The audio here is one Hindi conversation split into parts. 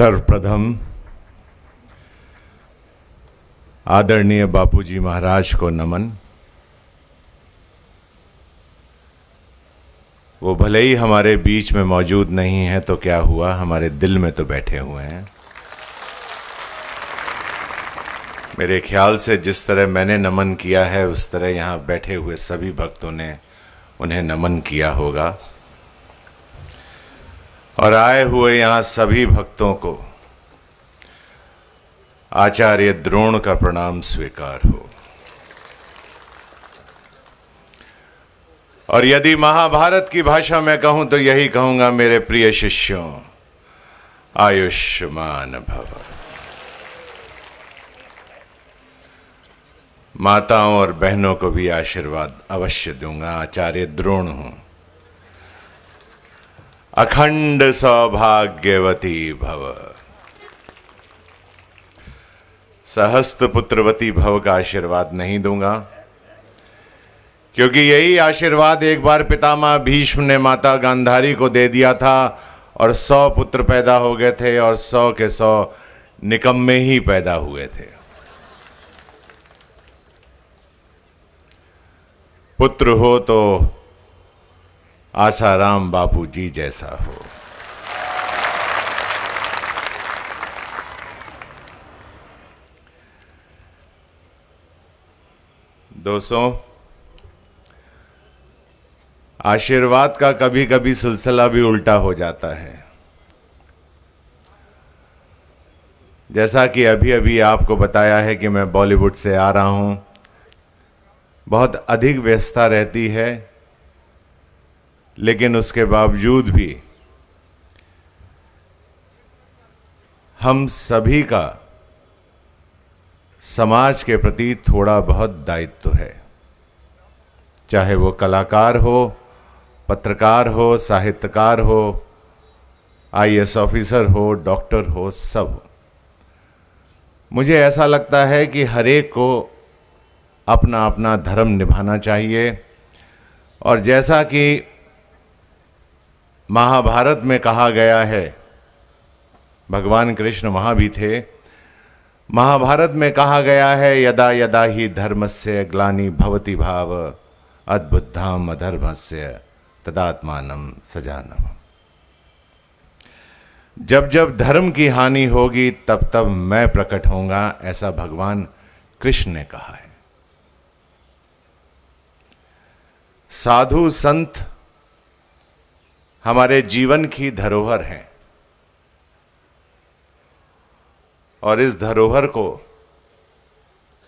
सर्वप्रथम आदरणीय बापूजी महाराज को नमन वो भले ही हमारे बीच में मौजूद नहीं है तो क्या हुआ हमारे दिल में तो बैठे हुए हैं मेरे ख्याल से जिस तरह मैंने नमन किया है उस तरह यहाँ बैठे हुए सभी भक्तों ने उन्हें नमन किया होगा और आए हुए यहाँ सभी भक्तों को आचार्य द्रोण का प्रणाम स्वीकार हो और यदि महाभारत की भाषा में कहूं तो यही कहूंगा मेरे प्रिय शिष्यों आयुष्मान भव माताओं और बहनों को भी आशीर्वाद अवश्य दूंगा आचार्य द्रोण हूं अखंड सौभाग्यवती भव सहस्त पुत्रवती भव का आशीर्वाद नहीं दूंगा क्योंकि यही आशीर्वाद एक बार पितामह भीष्म ने माता गांधारी को दे दिया था और सौ पुत्र पैदा हो गए थे और सौ के सौ निकम्मे ही पैदा हुए थे पुत्र हो तो आसाराम बापू जी जैसा हो दोस्तों आशीर्वाद का कभी कभी सिलसिला भी उल्टा हो जाता है जैसा कि अभी अभी आपको बताया है कि मैं बॉलीवुड से आ रहा हूं बहुत अधिक व्यस्तता रहती है लेकिन उसके बावजूद भी हम सभी का समाज के प्रति थोड़ा बहुत दायित्व है चाहे वो कलाकार हो पत्रकार हो साहित्यकार हो आईएएस ऑफिसर हो डॉक्टर हो सब मुझे ऐसा लगता है कि हरेक को अपना अपना धर्म निभाना चाहिए और जैसा कि महाभारत में कहा गया है भगवान कृष्ण वहां भी थे महाभारत में कहा गया है यदा यदा ही धर्म से ग्लानी भवती भाव धाम अधर्म से तदात्मान सजानम जब जब धर्म की हानि होगी तब तब मैं प्रकट होऊंगा ऐसा भगवान कृष्ण ने कहा है साधु संत हमारे जीवन की धरोहर हैं और इस धरोहर को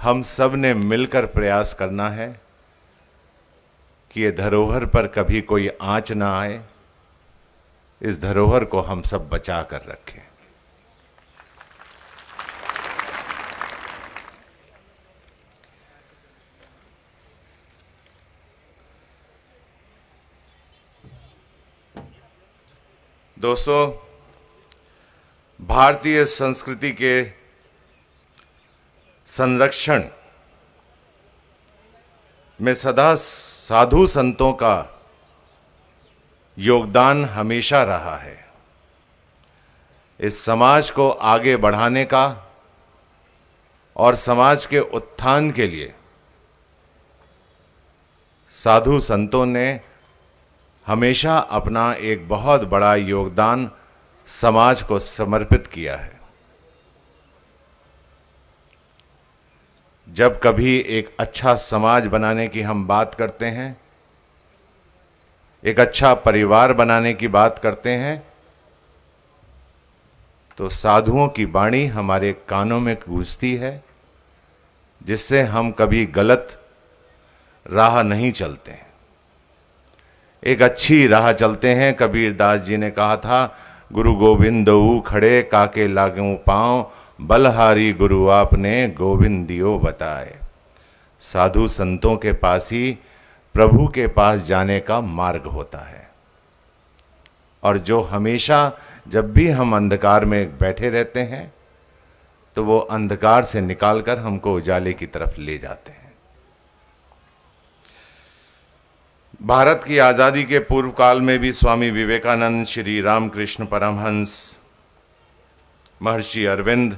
हम सब ने मिलकर प्रयास करना है कि ये धरोहर पर कभी कोई आंच ना आए इस धरोहर को हम सब बचा कर रखें दोस्तों भारतीय संस्कृति के संरक्षण में सदा साधु संतों का योगदान हमेशा रहा है इस समाज को आगे बढ़ाने का और समाज के उत्थान के लिए साधु संतों ने हमेशा अपना एक बहुत बड़ा योगदान समाज को समर्पित किया है जब कभी एक अच्छा समाज बनाने की हम बात करते हैं एक अच्छा परिवार बनाने की बात करते हैं तो साधुओं की बाणी हमारे कानों में गूंजती है जिससे हम कभी गलत राह नहीं चलते हैं एक अच्छी राह चलते हैं कबीर दास जी ने कहा था गुरु गोविंद खड़े काके लागू पाँव बलहारी गुरु आपने गोविंदियो बताए साधु संतों के पास ही प्रभु के पास जाने का मार्ग होता है और जो हमेशा जब भी हम अंधकार में बैठे रहते हैं तो वो अंधकार से निकालकर हमको उजाले की तरफ ले जाते हैं भारत की आज़ादी के पूर्व काल में भी स्वामी विवेकानंद श्री रामकृष्ण परमहंस महर्षि अरविंद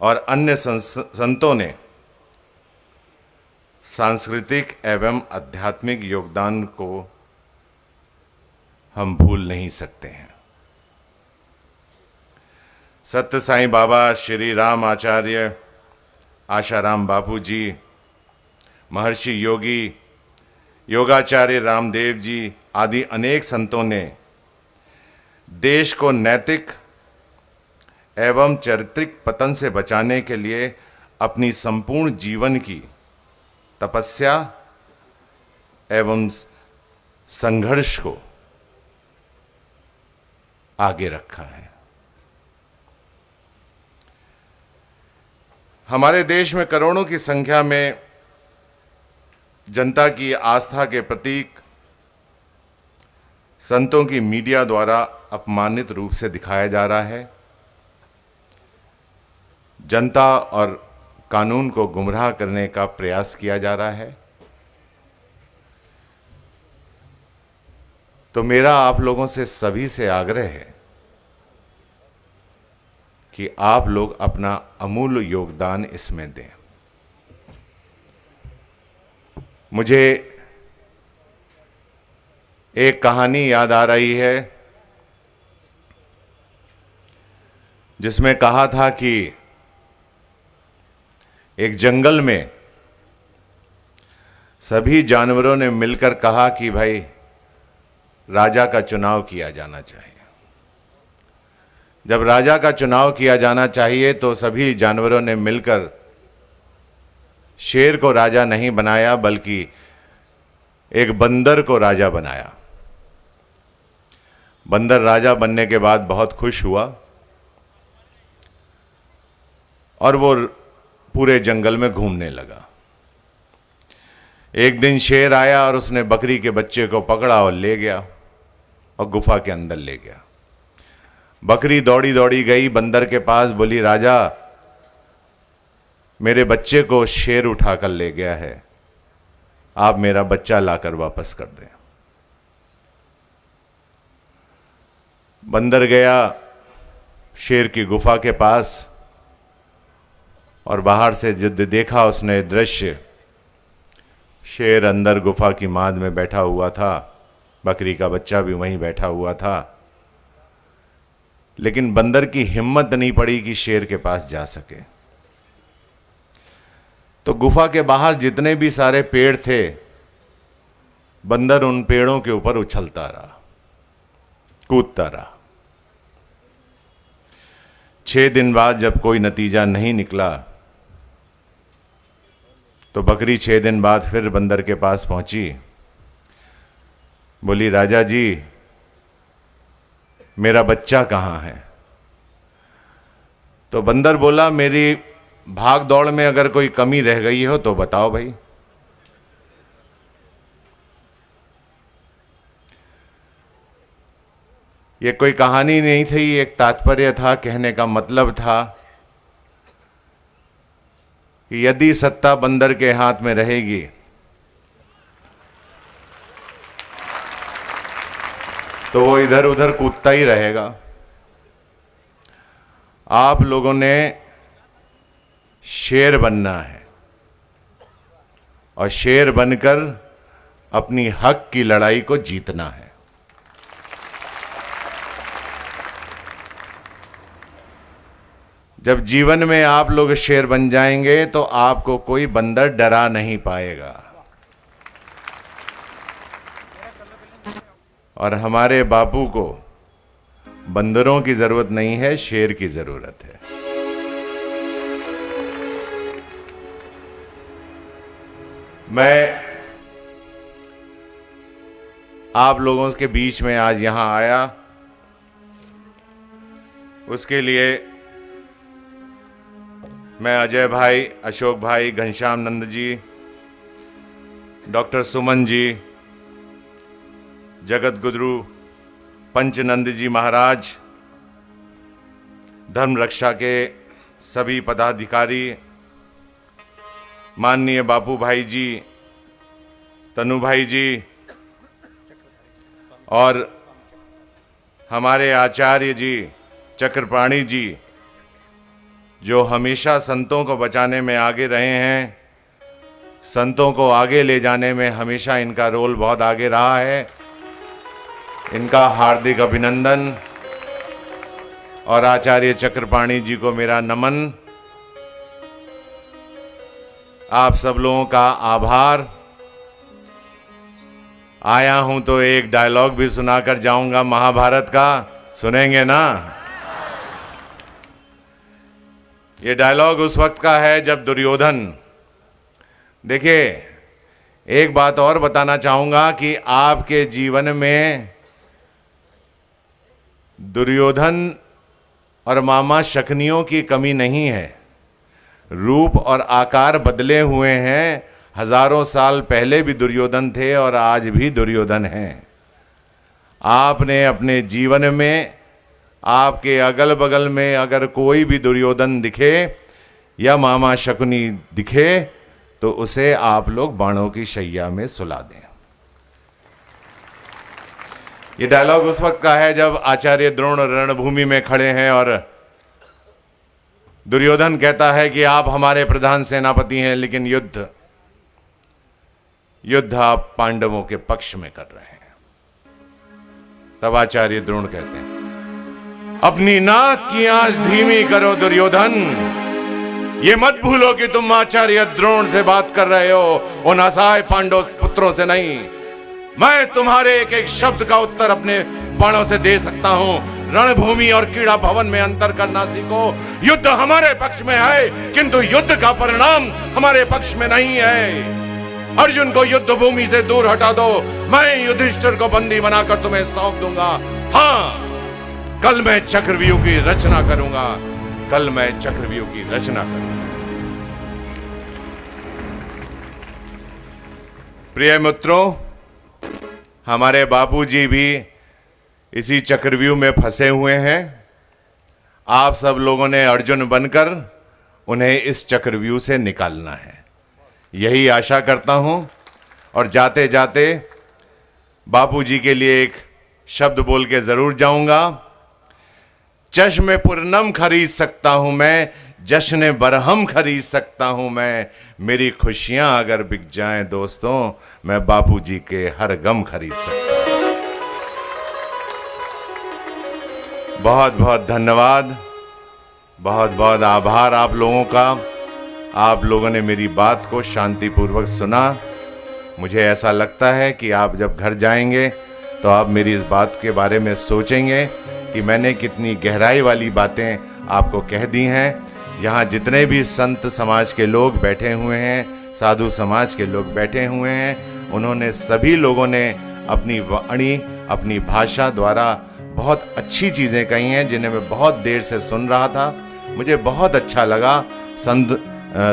और अन्य संतों ने सांस्कृतिक एवं आध्यात्मिक योगदान को हम भूल नहीं सकते हैं सत्य साईं बाबा श्री राम आचार्य आशाराम बापू जी महर्षि योगी योगाचार्य रामदेव जी आदि अनेक संतों ने देश को नैतिक एवं चरित्रिक पतन से बचाने के लिए अपनी संपूर्ण जीवन की तपस्या एवं संघर्ष को आगे रखा है हमारे देश में करोड़ों की संख्या में जनता की आस्था के प्रतीक संतों की मीडिया द्वारा अपमानित रूप से दिखाया जा रहा है जनता और कानून को गुमराह करने का प्रयास किया जा रहा है तो मेरा आप लोगों से सभी से आग्रह है कि आप लोग अपना अमूल्य योगदान इसमें दें मुझे एक कहानी याद आ रही है जिसमें कहा था कि एक जंगल में सभी जानवरों ने मिलकर कहा कि भाई राजा का चुनाव किया जाना चाहिए जब राजा का चुनाव किया जाना चाहिए तो सभी जानवरों ने मिलकर शेर को राजा नहीं बनाया बल्कि एक बंदर को राजा बनाया बंदर राजा बनने के बाद बहुत खुश हुआ और वो पूरे जंगल में घूमने लगा एक दिन शेर आया और उसने बकरी के बच्चे को पकड़ा और ले गया और गुफा के अंदर ले गया बकरी दौड़ी दौड़ी गई बंदर के पास बोली राजा मेरे बच्चे को शेर उठा कर ले गया है आप मेरा बच्चा लाकर वापस कर दें बंदर गया शेर की गुफा के पास और बाहर से जिद देखा उसने दृश्य शेर अंदर गुफा की माद में बैठा हुआ था बकरी का बच्चा भी वहीं बैठा हुआ था लेकिन बंदर की हिम्मत नहीं पड़ी कि शेर के पास जा सके तो गुफा के बाहर जितने भी सारे पेड़ थे बंदर उन पेड़ों के ऊपर उछलता रहा कूदता रहा छह दिन बाद जब कोई नतीजा नहीं निकला तो बकरी छह दिन बाद फिर बंदर के पास पहुंची बोली राजा जी मेरा बच्चा कहाँ है तो बंदर बोला मेरी भाग दौड़ में अगर कोई कमी रह गई हो तो बताओ भाई ये कोई कहानी नहीं थी एक तात्पर्य था कहने का मतलब था कि यदि सत्ता बंदर के हाथ में रहेगी तो वो इधर उधर कूदता ही रहेगा आप लोगों ने शेर बनना है और शेर बनकर अपनी हक की लड़ाई को जीतना है जब जीवन में आप लोग शेर बन जाएंगे तो आपको कोई बंदर डरा नहीं पाएगा और हमारे बापू को बंदरों की ज़रूरत नहीं है शेर की ज़रूरत है मैं आप लोगों के बीच में आज यहाँ आया उसके लिए मैं अजय भाई अशोक भाई घनश्याम नंद जी डॉक्टर सुमन जी जगत गुरु पंचनंद जी महाराज धर्म रक्षा के सभी पदाधिकारी माननीय बापू भाई जी तनु भाई जी और हमारे आचार्य जी चक्रपाणी जी जो हमेशा संतों को बचाने में आगे रहे हैं संतों को आगे ले जाने में हमेशा इनका रोल बहुत आगे रहा है इनका हार्दिक अभिनंदन और आचार्य चक्रपाणी जी को मेरा नमन आप सब लोगों का आभार आया हूं तो एक डायलॉग भी सुनाकर जाऊंगा महाभारत का सुनेंगे ना ये डायलॉग उस वक्त का है जब दुर्योधन देखिए एक बात और बताना चाहूंगा कि आपके जीवन में दुर्योधन और मामा शकनियों की कमी नहीं है रूप और आकार बदले हुए हैं हजारों साल पहले भी दुर्योधन थे और आज भी दुर्योधन हैं आपने अपने जीवन में आपके अगल बगल में अगर कोई भी दुर्योधन दिखे या मामा शकुनी दिखे तो उसे आप लोग बाणों की शैया में सुला दें ये डायलॉग उस वक्त का है जब आचार्य द्रोण रणभूमि में खड़े हैं और दुर्योधन कहता है कि आप हमारे प्रधान सेनापति हैं लेकिन युद्ध युद्ध आप पांडवों के पक्ष में कर रहे हैं तब आचार्य द्रोण कहते हैं अपनी नाक की आंच धीमी करो दुर्योधन ये मत भूलो कि तुम आचार्य द्रोण से बात कर रहे हो उन असहाय पांडव पुत्रों से नहीं मैं तुम्हारे एक एक शब्द का उत्तर अपने बाणों से दे सकता हूं रणभूमि और क्रीड़ा भवन में अंतर करना सीखो युद्ध हमारे पक्ष में है किंतु युद्ध का परिणाम हमारे पक्ष में नहीं है अर्जुन को युद्ध भूमि से दूर हटा दो मैं युधिष्ठिर को बंदी बनाकर तुम्हें सौंप दूंगा हाँ कल मैं चक्रव्यूह की रचना करूंगा कल मैं चक्रव्यूह की रचना करूंगा प्रिय मित्रों हमारे बापूजी भी इसी चक्रव्यूह में फंसे हुए हैं आप सब लोगों ने अर्जुन बनकर उन्हें इस चक्रव्यूह से निकालना है यही आशा करता हूं और जाते जाते बापू जी के लिए एक शब्द बोल के ज़रूर जाऊंगा चश्मे पूर्णम खरीद सकता हूं मैं जश्न बरहम खरीद सकता हूं मैं मेरी खुशियां अगर बिक जाएं दोस्तों मैं बापू जी के हर गम खरीद सकता हूं बहुत बहुत धन्यवाद बहुत बहुत आभार आप लोगों का आप लोगों ने मेरी बात को शांतिपूर्वक सुना मुझे ऐसा लगता है कि आप जब घर जाएंगे तो आप मेरी इस बात के बारे में सोचेंगे कि मैंने कितनी गहराई वाली बातें आपको कह दी हैं यहाँ जितने भी संत समाज के लोग बैठे हुए हैं साधु समाज के लोग बैठे हुए हैं उन्होंने सभी लोगों ने अपनी वाणी अपनी भाषा द्वारा बहुत अच्छी चीज़ें कही हैं जिन्हें मैं बहुत देर से सुन रहा था मुझे बहुत अच्छा लगा संत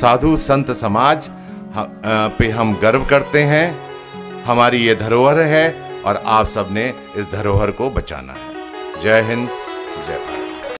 साधु संत समाज पे हम गर्व करते हैं हमारी ये धरोहर है और आप सबने इस धरोहर को बचाना है जय हिंद जय भारत